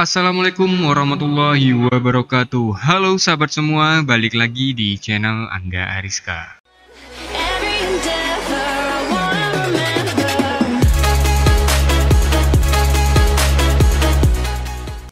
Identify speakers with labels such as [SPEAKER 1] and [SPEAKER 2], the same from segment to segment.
[SPEAKER 1] Assalamualaikum warahmatullahi wabarakatuh Halo sahabat semua, balik lagi di channel Angga Ariska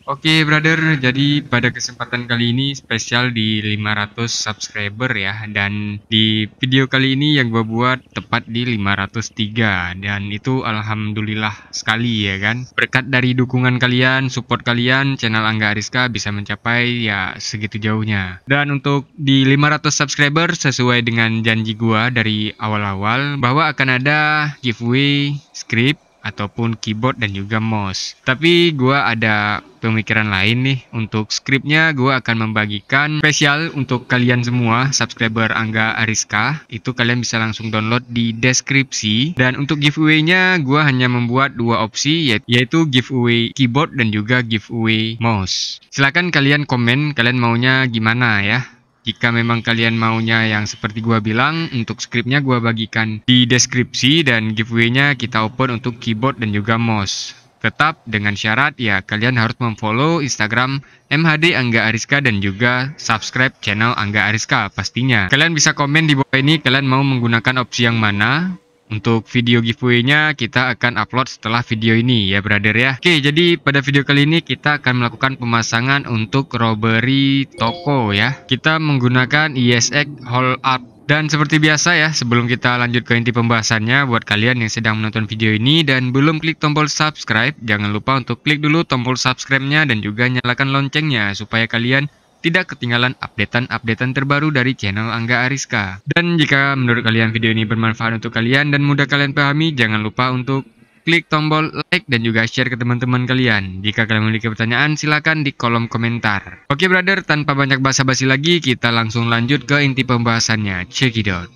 [SPEAKER 1] Oke okay, brother, jadi pada kesempatan kali ini spesial di 500 subscriber ya Dan di video kali ini yang gue buat tepat di 503 Dan itu alhamdulillah sekali ya kan Berkat dari dukungan kalian, support kalian, channel Angga Ariska bisa mencapai ya segitu jauhnya Dan untuk di 500 subscriber sesuai dengan janji gue dari awal-awal Bahwa akan ada giveaway script ataupun keyboard dan juga mouse. Tapi gue ada pemikiran lain nih untuk scriptnya gue akan membagikan spesial untuk kalian semua subscriber Angga Ariska itu kalian bisa langsung download di deskripsi dan untuk giveaway-nya gue hanya membuat dua opsi yaitu giveaway keyboard dan juga giveaway mouse. Silahkan kalian komen kalian maunya gimana ya jika memang kalian maunya yang seperti gua bilang, untuk scriptnya gua bagikan di deskripsi dan giveaway-nya kita open untuk keyboard dan juga mouse. Tetap dengan syarat ya kalian harus memfollow Instagram MHD Angga Ariska dan juga subscribe channel Angga Ariska pastinya. Kalian bisa komen di bawah ini kalian mau menggunakan opsi yang mana. Untuk video giveaway-nya kita akan upload setelah video ini ya brother ya. Oke, jadi pada video kali ini kita akan melakukan pemasangan untuk robbery toko ya. Kita menggunakan ISX Hall Up dan seperti biasa ya, sebelum kita lanjut ke inti pembahasannya, buat kalian yang sedang menonton video ini dan belum klik tombol subscribe, jangan lupa untuk klik dulu tombol subscribe-nya dan juga nyalakan loncengnya supaya kalian tidak ketinggalan updatean-updatean terbaru dari channel Angga Ariska. Dan jika menurut kalian video ini bermanfaat untuk kalian dan mudah kalian pahami, jangan lupa untuk klik tombol like dan juga share ke teman-teman kalian. Jika kalian memiliki pertanyaan, silakan di kolom komentar. Oke brother, tanpa banyak basa-basi lagi, kita langsung lanjut ke inti pembahasannya. Check it out.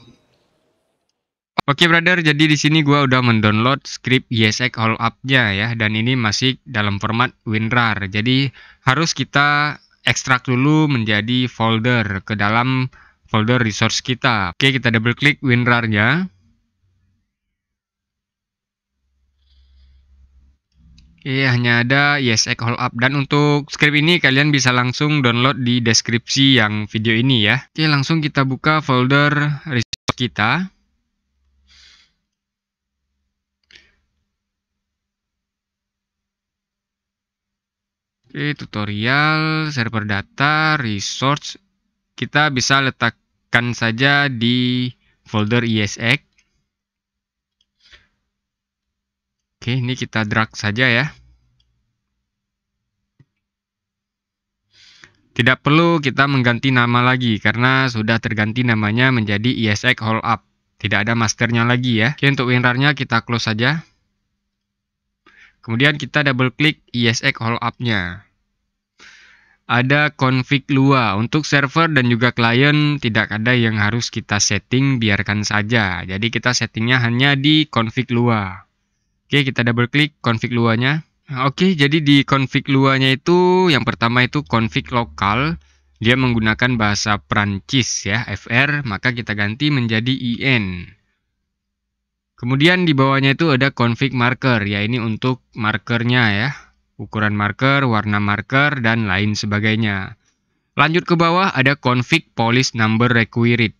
[SPEAKER 1] Oke brother, jadi di sini gua udah mendownload script YSX hold Up-nya ya dan ini masih dalam format WinRAR. Jadi harus kita ekstrak dulu menjadi folder ke dalam folder resource kita. Oke, kita double klik WinRAR-nya. Oke, hanya ada YSX Hold Up. Dan untuk script ini kalian bisa langsung download di deskripsi yang video ini ya. Oke, langsung kita buka folder resource kita. Oke tutorial, server data, resource, kita bisa letakkan saja di folder ESX. Oke, ini kita drag saja ya. Tidak perlu kita mengganti nama lagi karena sudah terganti namanya menjadi ESX Up. Tidak ada masternya lagi ya. Oke, untuk winrarnya kita close saja. Kemudian kita double klik ISX e Up-nya. Ada config lua untuk server dan juga klien tidak ada yang harus kita setting biarkan saja. Jadi kita settingnya hanya di config lua. Oke kita double klik config Lua-nya. Oke jadi di config Lua-nya itu yang pertama itu config lokal. Dia menggunakan bahasa Prancis ya FR maka kita ganti menjadi IN. Kemudian di bawahnya itu ada config marker, ya ini untuk markernya ya. Ukuran marker, warna marker, dan lain sebagainya. Lanjut ke bawah ada config police number required.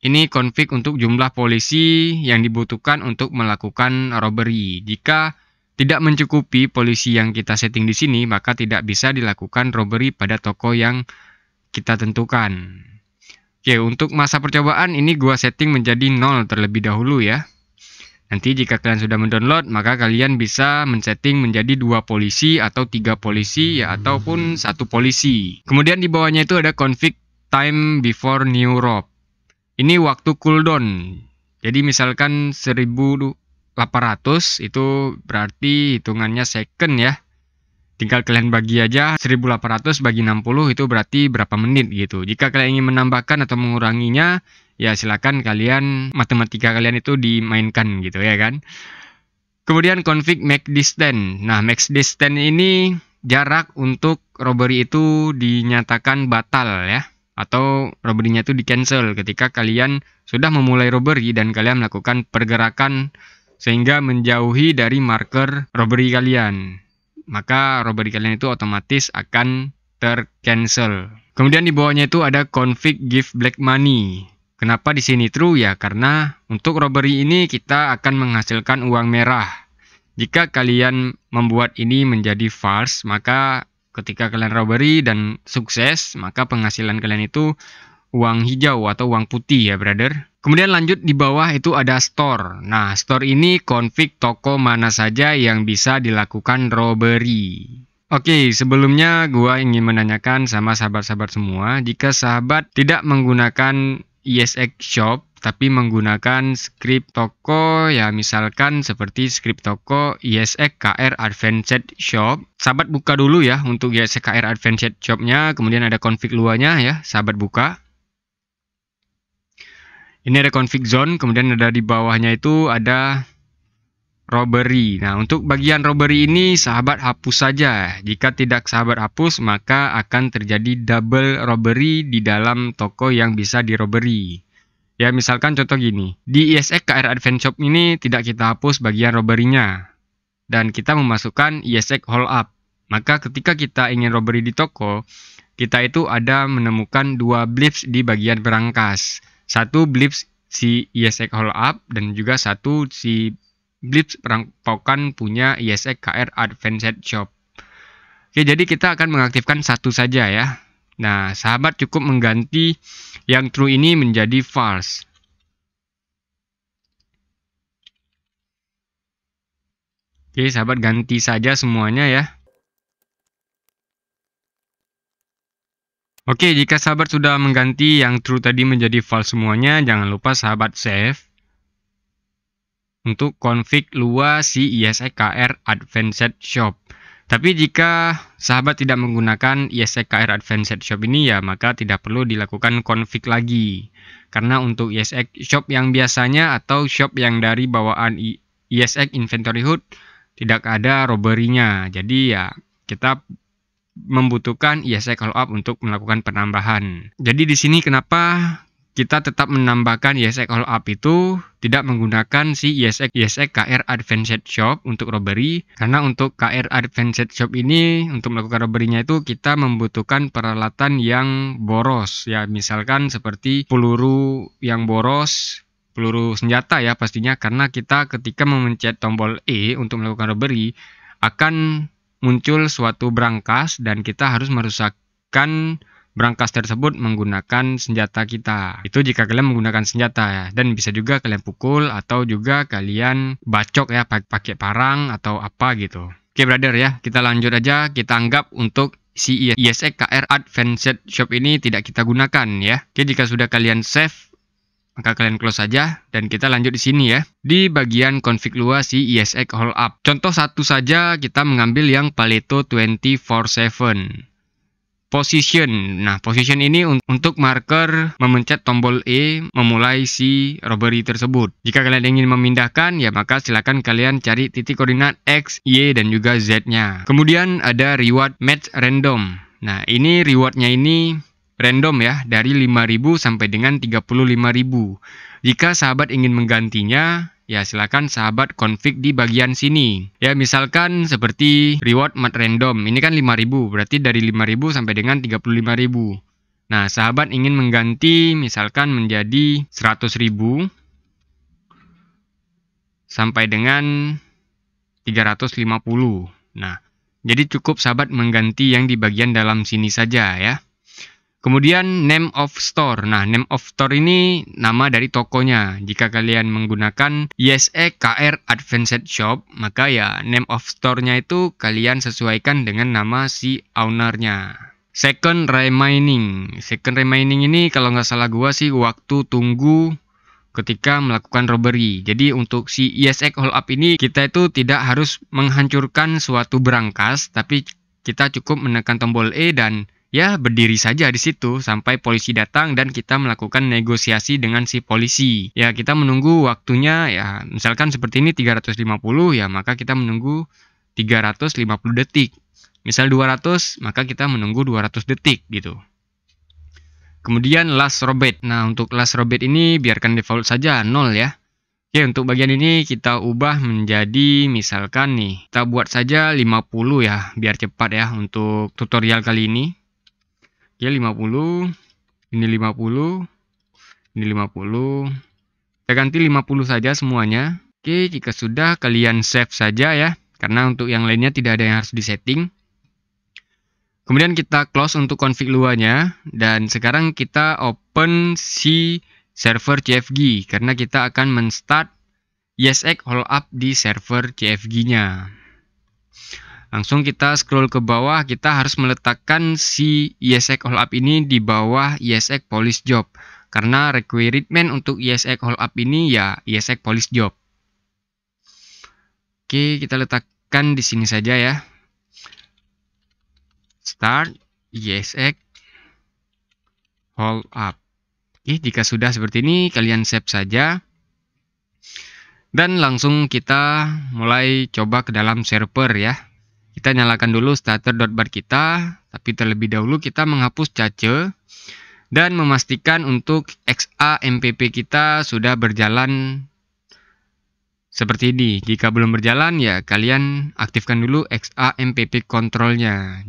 [SPEAKER 1] Ini config untuk jumlah polisi yang dibutuhkan untuk melakukan robbery. Jika tidak mencukupi polisi yang kita setting di sini, maka tidak bisa dilakukan robbery pada toko yang kita tentukan. Oke, untuk masa percobaan ini gua setting menjadi 0 terlebih dahulu ya. Nanti jika kalian sudah mendownload, maka kalian bisa men-setting menjadi dua polisi atau tiga polisi ya ataupun satu polisi. Kemudian di bawahnya itu ada config time before new rob. Ini waktu cooldown. Jadi misalkan 1800 itu berarti hitungannya second ya. Tinggal kalian bagi aja 1800 bagi 60 itu berarti berapa menit gitu. Jika kalian ingin menambahkan atau menguranginya ya silakan kalian matematika kalian itu dimainkan gitu ya kan. Kemudian config max distance. Nah, max distance ini jarak untuk robbery itu dinyatakan batal ya atau robbery-nya itu di cancel ketika kalian sudah memulai robbery dan kalian melakukan pergerakan sehingga menjauhi dari marker robbery kalian. Maka robbery kalian itu otomatis akan tercancel. Kemudian di bawahnya itu ada config give black money. Kenapa di sini true ya? Karena untuk robbery ini kita akan menghasilkan uang merah. Jika kalian membuat ini menjadi false, maka ketika kalian robbery dan sukses, maka penghasilan kalian itu uang hijau atau uang putih ya, brother. Kemudian lanjut di bawah itu ada store. Nah, store ini config toko mana saja yang bisa dilakukan robbery. Oke, sebelumnya gua ingin menanyakan sama sahabat-sahabat semua, jika sahabat tidak menggunakan ESX Shop tapi menggunakan script toko ya misalkan seperti script toko ESX KR Advanced Shop. Sahabat buka dulu ya untuk ESX KR Advanced Shopnya, kemudian ada config luarnya ya, sahabat buka. Ini ada config zone, kemudian ada di bawahnya itu ada robbery. Nah, untuk bagian robbery ini sahabat hapus saja. Jika tidak sahabat hapus, maka akan terjadi double robbery di dalam toko yang bisa di robbery. Ya, misalkan contoh gini. Di ISX KR Advent Shop ini tidak kita hapus bagian robbery-nya. Dan kita memasukkan ISX Hold Up. Maka ketika kita ingin robbery di toko, kita itu ada menemukan dua blips di bagian berangkas. Satu blips si ISX Hold Up dan juga satu si Blitz perampokan punya ISX KR Advanced Shop. Oke, jadi kita akan mengaktifkan satu saja ya. Nah, sahabat cukup mengganti yang true ini menjadi false. Oke, sahabat ganti saja semuanya ya. Oke, jika sahabat sudah mengganti yang true tadi menjadi false semuanya, jangan lupa sahabat save untuk config luas si ISEKR Advanced Shop. Tapi jika sahabat tidak menggunakan ISEKR Advanced Shop ini ya maka tidak perlu dilakukan config lagi. Karena untuk ISX Shop yang biasanya atau shop yang dari bawaan ISX Inventory Hood tidak ada robbery-nya. Jadi ya kita membutuhkan ISX Call Up untuk melakukan penambahan. Jadi di sini kenapa kita tetap menambahkan ISX all up itu tidak menggunakan si ISX ISX KR Advanced Shop untuk robbery karena untuk KR Advanced Shop ini untuk melakukan robbery itu kita membutuhkan peralatan yang boros ya misalkan seperti peluru yang boros peluru senjata ya pastinya karena kita ketika memencet tombol E untuk melakukan robbery akan muncul suatu brankas dan kita harus merusakkan Brankas tersebut menggunakan senjata kita. Itu jika kalian menggunakan senjata ya. Dan bisa juga kalian pukul atau juga kalian bacok ya pakai parang atau apa gitu. Oke brother ya, kita lanjut aja. Kita anggap untuk si ISEKR Advanced Shop ini tidak kita gunakan ya. Oke jika sudah kalian save maka kalian close saja dan kita lanjut di sini ya di bagian config luas si ISX hold up contoh satu saja kita mengambil yang Paleto 24/7 position. Nah, position ini untuk marker memencet tombol E memulai si robbery tersebut. Jika kalian ingin memindahkan, ya maka silakan kalian cari titik koordinat X, Y, dan juga Z-nya. Kemudian ada reward match random. Nah, ini rewardnya ini random ya, dari 5000 sampai dengan 35000. Jika sahabat ingin menggantinya, Ya silakan sahabat config di bagian sini Ya misalkan seperti reward mat random Ini kan 5000 berarti dari 5000 sampai dengan 35000 Nah sahabat ingin mengganti misalkan menjadi 100.000 Sampai dengan 350 Nah jadi cukup sahabat mengganti yang di bagian dalam sini saja ya Kemudian name of store. Nah, name of store ini nama dari tokonya. Jika kalian menggunakan ISE KR Advanced Shop, maka ya name of store-nya itu kalian sesuaikan dengan nama si ownernya. Second remaining. Second remaining ini kalau nggak salah gua sih waktu tunggu ketika melakukan robbery. Jadi untuk si ISX e hold up ini kita itu tidak harus menghancurkan suatu berangkas tapi kita cukup menekan tombol E dan ya berdiri saja di situ sampai polisi datang dan kita melakukan negosiasi dengan si polisi. Ya, kita menunggu waktunya ya misalkan seperti ini 350 ya maka kita menunggu 350 detik. Misal 200 maka kita menunggu 200 detik gitu. Kemudian last robet. Nah, untuk last robet ini biarkan default saja 0 ya. Oke, untuk bagian ini kita ubah menjadi misalkan nih, kita buat saja 50 ya biar cepat ya untuk tutorial kali ini. Oke, 50. Ini 50. Ini 50. Kita ganti 50 saja semuanya. Oke, jika sudah kalian save saja ya. Karena untuk yang lainnya tidak ada yang harus disetting. Kemudian kita close untuk config luarnya dan sekarang kita open si server CFG karena kita akan menstart hold up di server CFG-nya. Langsung kita scroll ke bawah, kita harus meletakkan si esx hold Up ini di bawah esx police Job. Karena requirement untuk esx hold Up ini ya esx police Job. Oke, kita letakkan di sini saja ya. Start esx hold Up. Oke, jika sudah seperti ini, kalian save saja. Dan langsung kita mulai coba ke dalam server ya. Kita nyalakan dulu starter.bar kita, tapi terlebih dahulu kita menghapus cache dan memastikan untuk XAMPP kita sudah berjalan seperti ini. Jika belum berjalan ya kalian aktifkan dulu XAMPP kontrolnya.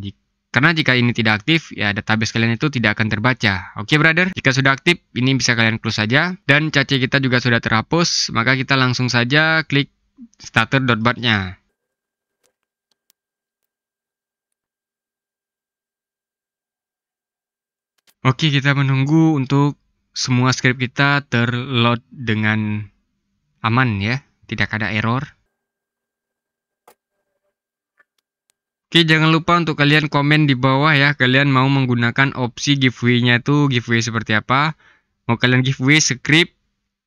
[SPEAKER 1] Karena jika ini tidak aktif ya database kalian itu tidak akan terbaca. Oke okay, brother, jika sudah aktif ini bisa kalian close saja dan cache kita juga sudah terhapus, maka kita langsung saja klik starter.bar nya Oke, kita menunggu untuk semua script kita terload dengan aman ya, tidak ada error. Oke, jangan lupa untuk kalian komen di bawah ya, kalian mau menggunakan opsi giveaway-nya itu giveaway seperti apa? Mau kalian giveaway script,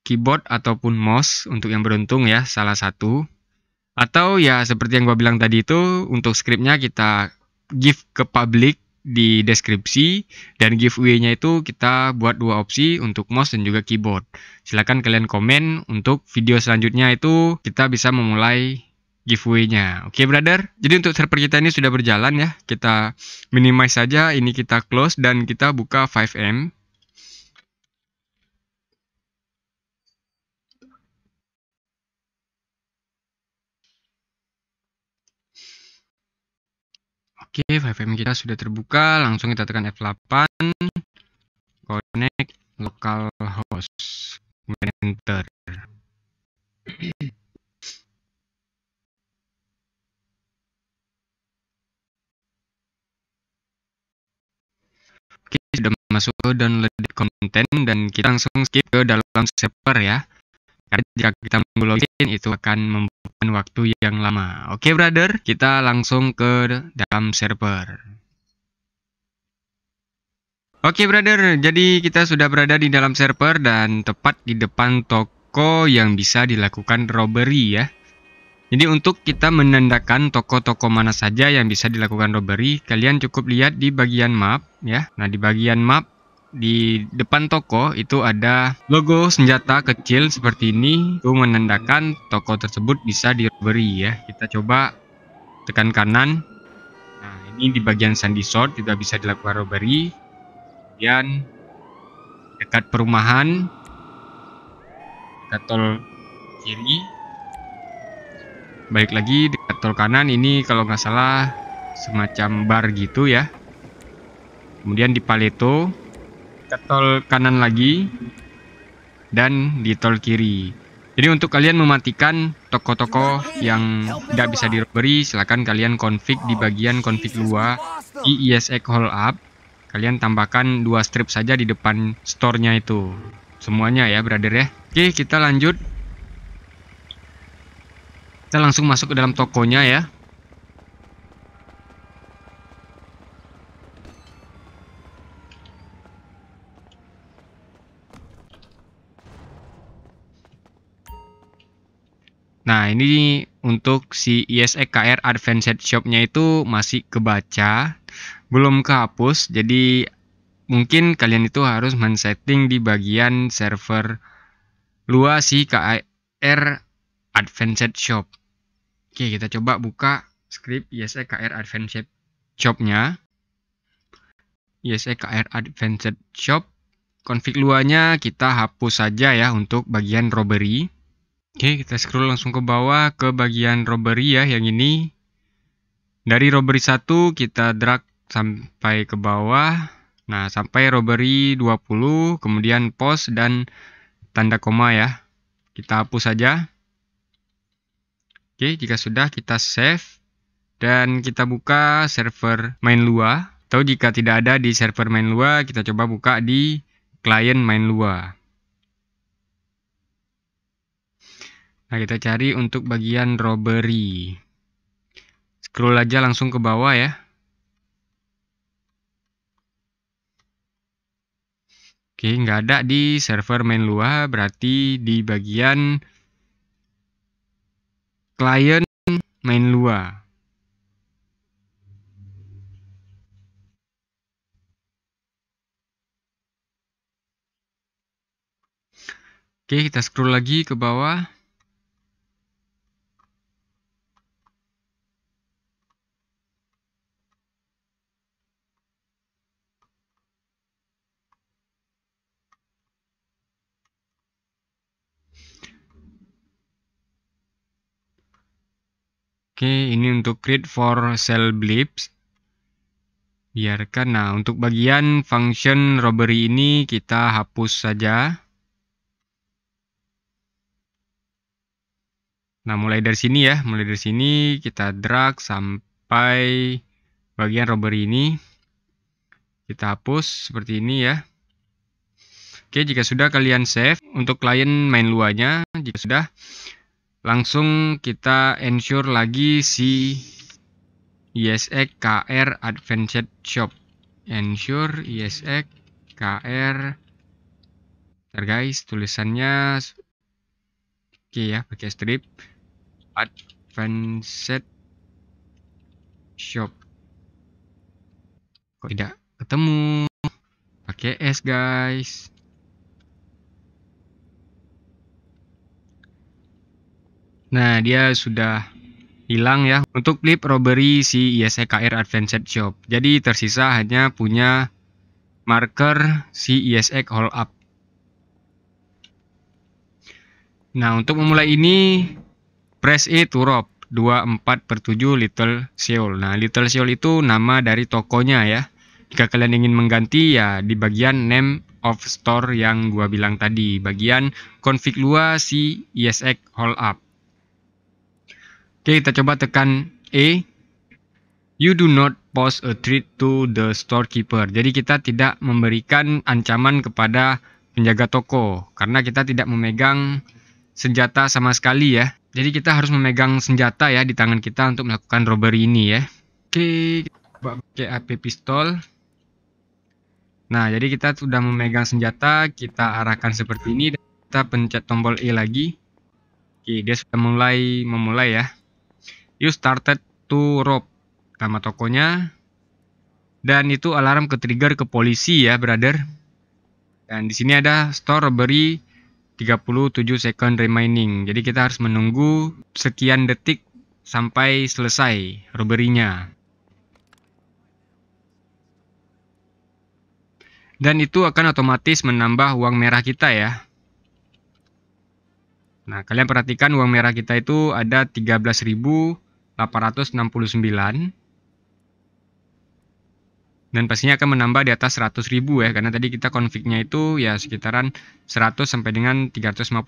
[SPEAKER 1] keyboard ataupun mouse untuk yang beruntung ya, salah satu. Atau ya seperti yang gue bilang tadi itu untuk scriptnya kita give ke publik di deskripsi dan giveaway-nya itu kita buat dua opsi untuk mouse dan juga keyboard. Silahkan kalian komen untuk video selanjutnya itu kita bisa memulai giveaway-nya. Oke, okay, brother. Jadi untuk server kita ini sudah berjalan ya. Kita minimize saja, ini kita close dan kita buka 5M. Oke, 5M kita sudah terbuka. Langsung kita tekan F8. Connect local host. enter. Oke, sudah masuk ke download konten dan kita langsung skip ke dalam server ya. Karena jika kita menunggu itu akan membutuhkan waktu yang lama. Oke, brother, kita langsung ke dalam server. Oke, brother, jadi kita sudah berada di dalam server dan tepat di depan toko yang bisa dilakukan robbery ya. Jadi untuk kita menandakan toko-toko mana saja yang bisa dilakukan robbery, kalian cukup lihat di bagian map ya. Nah, di bagian map di depan toko itu ada logo senjata kecil seperti ini itu menandakan toko tersebut bisa diberi ya kita coba tekan kanan nah ini di bagian sandi sword juga bisa dilakukan robbery kemudian dekat perumahan dekat tol kiri balik lagi dekat tol kanan ini kalau nggak salah semacam bar gitu ya kemudian di paleto ke tol kanan lagi dan di tol kiri. Jadi untuk kalian mematikan toko-toko yang nggak bisa diberi silahkan kalian config di bagian config luar di ISX Hold Up. Kalian tambahkan dua strip saja di depan store-nya itu. Semuanya ya, brother ya. Oke, kita lanjut. Kita langsung masuk ke dalam tokonya ya. Nah, ini untuk si ISEKR Advanced Shop-nya itu masih kebaca, belum kehapus. Jadi mungkin kalian itu harus men-setting di bagian server luas si KR Advanced Shop. Oke, kita coba buka script ISEKR Advanced Shop-nya. ISEKR Advanced Shop. Config luanya kita hapus saja ya untuk bagian robbery. Oke, kita scroll langsung ke bawah ke bagian robbery ya, yang ini. Dari robbery 1 kita drag sampai ke bawah. Nah, sampai robbery 20, kemudian pos dan tanda koma ya. Kita hapus saja. Oke, jika sudah kita save dan kita buka server main Lua. Atau jika tidak ada di server main Lua, kita coba buka di client main Lua. Nah, kita cari untuk bagian robbery. Scroll aja langsung ke bawah ya. Oke, nggak ada di server main luar, berarti di bagian client main luar. Oke, kita scroll lagi ke bawah. Oke, ini untuk create for cell blips. Biarkan. Nah, untuk bagian function robbery ini kita hapus saja. Nah, mulai dari sini ya. Mulai dari sini kita drag sampai bagian robbery ini. Kita hapus seperti ini ya. Oke, jika sudah kalian save untuk klien main luanya, jika sudah langsung kita ensure lagi si ISX KR Advanced Shop ensure ISX KR Bentar guys tulisannya oke ya pakai strip Advanced Shop kok tidak ketemu pakai S guys Nah, dia sudah hilang ya untuk flip robbery si ISEKR Advanced Shop. Jadi tersisa hanya punya marker si ISEK Hold Up. Nah, untuk memulai ini press E to rob 24 per 7 Little Seoul. Nah, Little Seoul itu nama dari tokonya ya. Jika kalian ingin mengganti ya di bagian name of store yang gua bilang tadi, bagian config luas si ISX e hold up. Oke, kita coba tekan E. You do not pose a threat to the storekeeper. Jadi kita tidak memberikan ancaman kepada penjaga toko karena kita tidak memegang senjata sama sekali ya. Jadi kita harus memegang senjata ya di tangan kita untuk melakukan robbery ini ya. Oke, coba pakai AP pistol. Nah, jadi kita sudah memegang senjata, kita arahkan seperti ini, dan kita pencet tombol E lagi. Oke, dia sudah mulai memulai ya. You started to rob. Nama tokonya. Dan itu alarm ke trigger ke polisi ya, brother. Dan di sini ada store robbery 37 second remaining. Jadi kita harus menunggu sekian detik sampai selesai robberynya Dan itu akan otomatis menambah uang merah kita ya. Nah, kalian perhatikan uang merah kita itu ada 13.000 869 dan pastinya akan menambah di atas 100 ribu ya karena tadi kita konfignya itu ya sekitaran 100 sampai dengan 350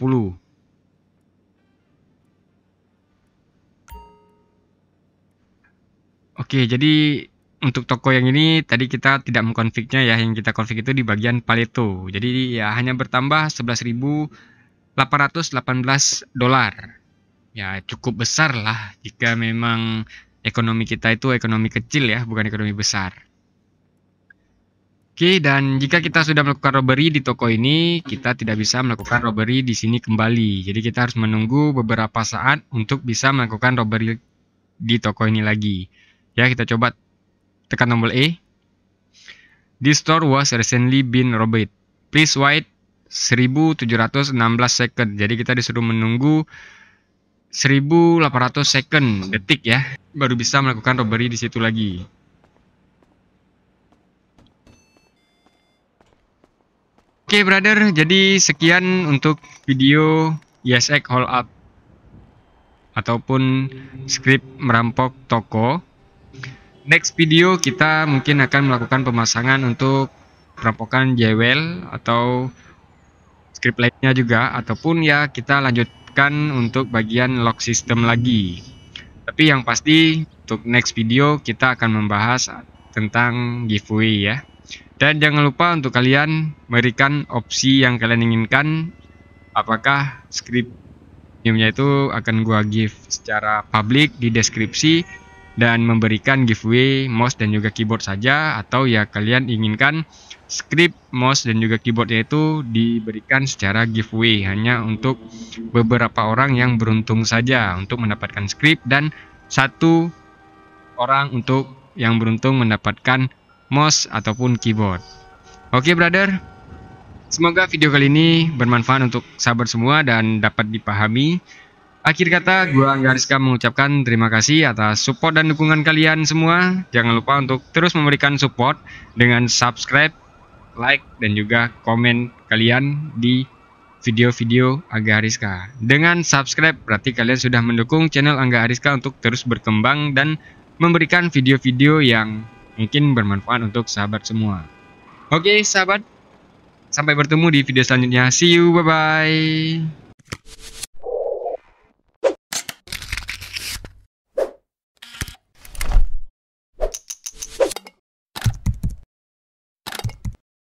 [SPEAKER 1] Oke jadi untuk toko yang ini tadi kita tidak mengkonfignya ya yang kita konfig itu di bagian paleto jadi ya hanya bertambah 11.818 dolar ya cukup besar lah jika memang ekonomi kita itu ekonomi kecil ya, bukan ekonomi besar. Oke, dan jika kita sudah melakukan robbery di toko ini, kita tidak bisa melakukan robbery di sini kembali. Jadi kita harus menunggu beberapa saat untuk bisa melakukan robbery di toko ini lagi. Ya, kita coba tekan tombol E. This store was recently been robbed. Please wait 1716 second. Jadi kita disuruh menunggu 1800 second hmm. detik ya baru bisa melakukan robbery di situ lagi oke okay, brother jadi sekian untuk video YSX Hold Up ataupun script merampok toko next video kita mungkin akan melakukan pemasangan untuk perampokan jewel atau script lainnya juga ataupun ya kita lanjut buatkan untuk bagian lock system lagi. Tapi yang pasti untuk next video kita akan membahas tentang giveaway ya. Dan jangan lupa untuk kalian berikan opsi yang kalian inginkan apakah script itu akan gua give secara publik di deskripsi dan memberikan giveaway mouse dan juga keyboard saja atau ya kalian inginkan script mouse dan juga keyboard yaitu diberikan secara giveaway hanya untuk beberapa orang yang beruntung saja untuk mendapatkan script dan satu orang untuk yang beruntung mendapatkan mouse ataupun keyboard. Oke brother, semoga video kali ini bermanfaat untuk sahabat semua dan dapat dipahami Akhir kata, gue Angga Rizka mengucapkan terima kasih atas support dan dukungan kalian semua. Jangan lupa untuk terus memberikan support dengan subscribe, like, dan juga komen kalian di video-video Angga Ariska. Dengan subscribe, berarti kalian sudah mendukung channel Angga Ariska untuk terus berkembang dan memberikan video-video yang mungkin bermanfaat untuk sahabat semua. Oke sahabat, sampai bertemu di video selanjutnya. See you, bye-bye.